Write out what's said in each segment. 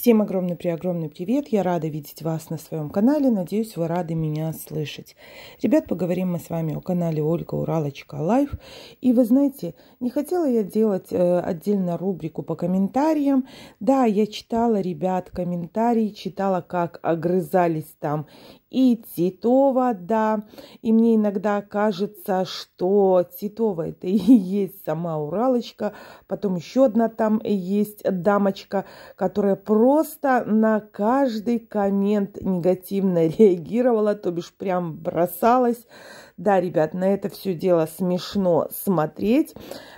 Всем огромный преогромный привет! Я рада видеть вас на своем канале. Надеюсь, вы рады меня слышать. Ребят, поговорим мы с вами о канале Ольга Уралочка Лайф. И вы знаете, не хотела я делать э, отдельно рубрику по комментариям. Да, я читала, ребят, комментарии, читала, как огрызались там и Титова, да. И мне иногда кажется, что Титова это и есть сама Уралочка. Потом еще одна там есть дамочка, которая просто на каждый коммент негативно реагировала, то бишь прям бросалась да, ребят, на это все дело смешно смотреть,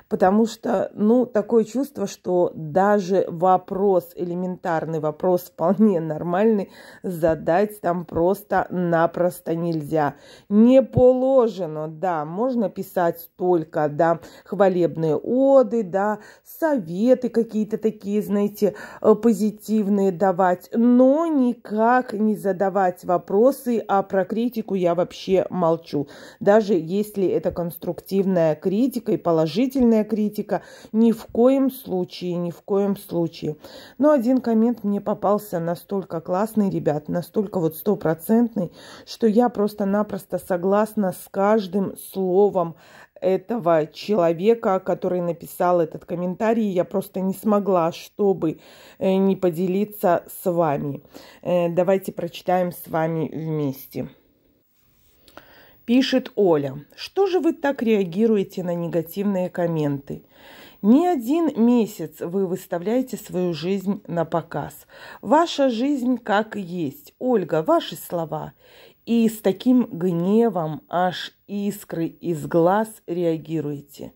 потому что, ну, такое чувство, что даже вопрос, элементарный вопрос, вполне нормальный, задать там просто-напросто нельзя. Не положено, да, можно писать только, да, хвалебные оды, да, советы какие-то такие, знаете, э, позитивные давать, но никак не задавать вопросы, а про критику я вообще молчу даже если это конструктивная критика и положительная критика, ни в коем случае, ни в коем случае. Но один коммент мне попался настолько классный, ребят, настолько вот стопроцентный, что я просто-напросто согласна с каждым словом этого человека, который написал этот комментарий. Я просто не смогла, чтобы э, не поделиться с вами. Э, давайте прочитаем с вами вместе. Пишет Оля, что же вы так реагируете на негативные комменты? Ни один месяц вы выставляете свою жизнь на показ. Ваша жизнь как есть. Ольга, ваши слова и с таким гневом аж искры из глаз реагируете.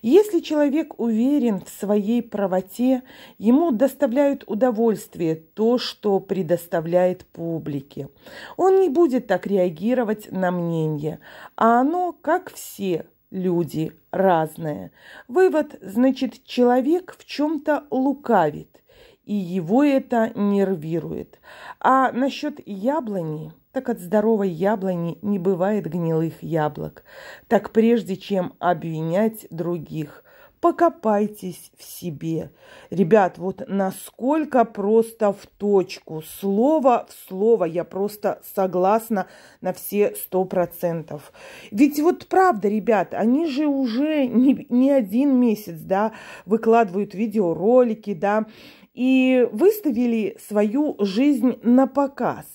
Если человек уверен в своей правоте, ему доставляет удовольствие то, что предоставляет публике. Он не будет так реагировать на мнение, а оно, как все, люди разное. Вывод, значит, человек в чем-то лукавит, и его это нервирует. А насчет яблони так от здоровой яблони не бывает гнилых яблок. Так прежде чем обвинять других, покопайтесь в себе. Ребят, вот насколько просто в точку, слово в слово, я просто согласна на все сто процентов. Ведь вот правда, ребят, они же уже не, не один месяц, да, выкладывают видеоролики, да, и выставили свою жизнь на показ.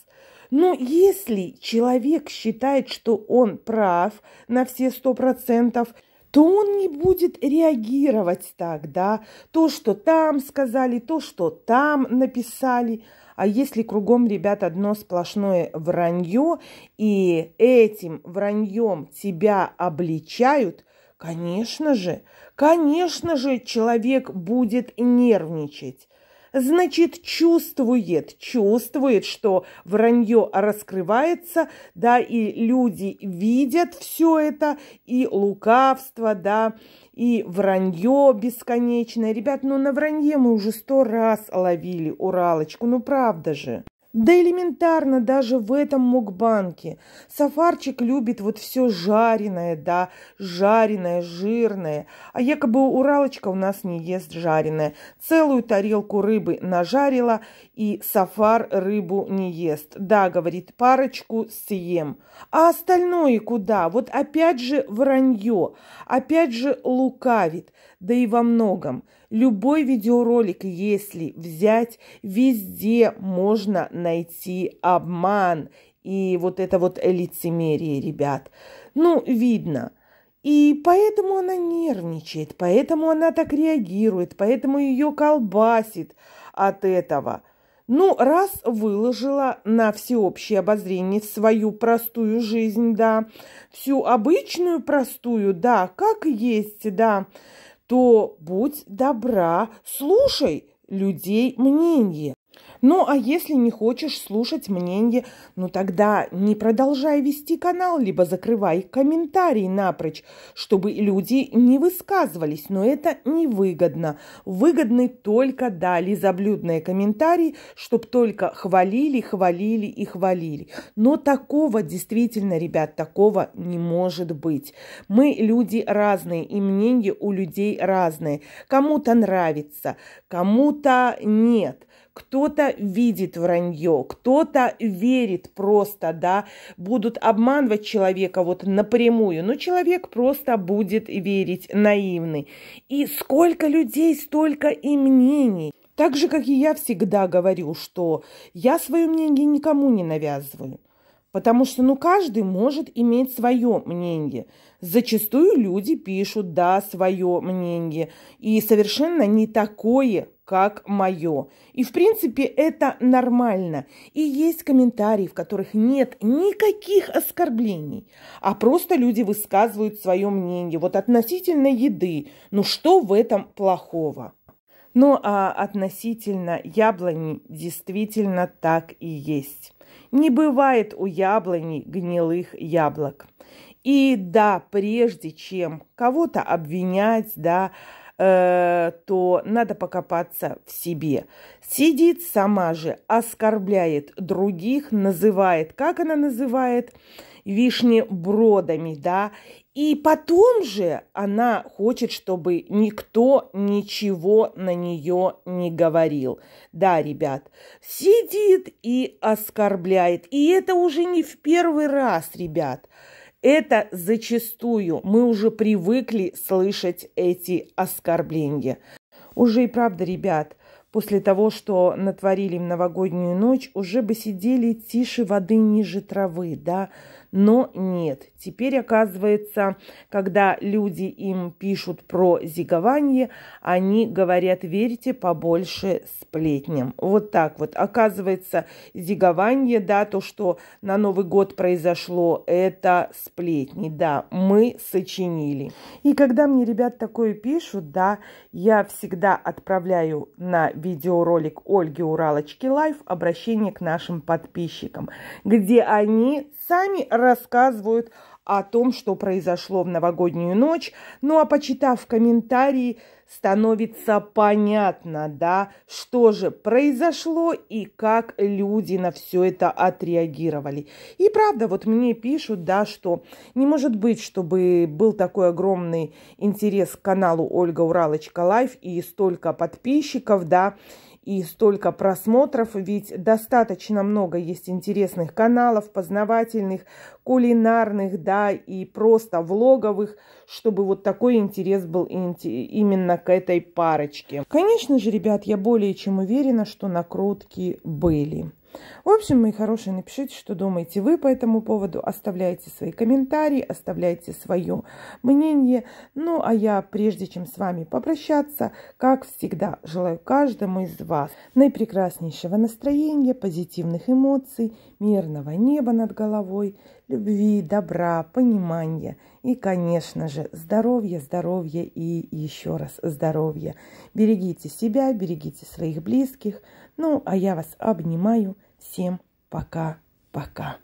Но если человек считает, что он прав на все сто процентов, то он не будет реагировать так, да, то, что там сказали, то, что там написали. А если кругом, ребят, одно сплошное вранье, и этим враньем тебя обличают, конечно же, конечно же, человек будет нервничать значит, чувствует, чувствует, что вранье раскрывается, да, и люди видят все это, и лукавство, да, и вранье бесконечное. Ребят, ну на вранье мы уже сто раз ловили уралочку, ну правда же. Да элементарно даже в этом мукбанке. Сафарчик любит вот все жареное, да, жареное, жирное. А якобы Уралочка у нас не ест жареное. Целую тарелку рыбы нажарила, и Сафар рыбу не ест. Да, говорит, парочку съем. А остальное куда? Вот опять же вранье, опять же лукавит, да и во многом. Любой видеоролик, если взять, везде можно найти обман и вот это вот лицемерие ребят. Ну, видно. И поэтому она нервничает, поэтому она так реагирует, поэтому ее колбасит от этого. Ну, раз выложила на всеобщее обозрение свою простую жизнь, да, всю обычную простую, да, как есть, да, то будь добра, слушай людей мнение. Ну, а если не хочешь слушать мнение, ну тогда не продолжай вести канал, либо закрывай комментарий напрочь, чтобы люди не высказывались, но это невыгодно. Выгодны только, да, лизоблюдные комментарии, чтобы только хвалили, хвалили и хвалили. Но такого действительно, ребят, такого не может быть. Мы люди разные, и мнения у людей разные. Кому-то нравится, кому-то нет. Кто кто-то видит вранье, кто-то верит просто, да, будут обманывать человека вот напрямую, но человек просто будет верить наивный. И сколько людей, столько и мнений. Так же, как и я всегда говорю, что я свое мнение никому не навязываю. Потому что, ну, каждый может иметь свое мнение. Зачастую люди пишут, да, свое мнение. И совершенно не такое, как мое. И, в принципе, это нормально. И есть комментарии, в которых нет никаких оскорблений, а просто люди высказывают свое мнение. Вот относительно еды, ну что в этом плохого? Ну а относительно яблони действительно так и есть. Не бывает у яблони гнилых яблок. И да, прежде чем кого-то обвинять, да, э, то надо покопаться в себе. Сидит сама же, оскорбляет других, называет, как она называет, вишни бродами, да, и потом же она хочет, чтобы никто ничего на нее не говорил. Да, ребят, сидит и оскорбляет. И это уже не в первый раз, ребят. Это зачастую мы уже привыкли слышать эти оскорбления. Уже и правда, ребят, после того, что натворили в новогоднюю ночь, уже бы сидели тише воды ниже травы, да, но нет. Теперь, оказывается, когда люди им пишут про зигование, они говорят, верьте побольше сплетням. Вот так вот. Оказывается, зигование, да, то, что на Новый год произошло, это сплетни, да, мы сочинили. И когда мне ребят такое пишут, да, я всегда отправляю на видеоролик Ольги Уралочки Лайф «Обращение к нашим подписчикам», где они сами рассказывают о о том, что произошло в новогоднюю ночь. Ну а почитав комментарии, становится понятно, да, что же произошло и как люди на все это отреагировали. И правда, вот мне пишут, да, что не может быть, чтобы был такой огромный интерес к каналу Ольга Уралочка Лайф и столько подписчиков, да, и столько просмотров, ведь достаточно много есть интересных каналов, познавательных, кулинарных, да, и просто влоговых, чтобы вот такой интерес был именно к этой парочке. Конечно же, ребят, я более чем уверена, что накрутки были. В общем, мои хорошие, напишите, что думаете вы по этому поводу. Оставляйте свои комментарии, оставляйте свое мнение. Ну, а я, прежде чем с вами попрощаться, как всегда, желаю каждому из вас наипрекраснейшего настроения, позитивных эмоций, мирного неба над головой, любви, добра, понимания и, конечно же, здоровья, здоровья и еще раз здоровья. Берегите себя, берегите своих близких. Ну, а я вас обнимаю Всем пока-пока.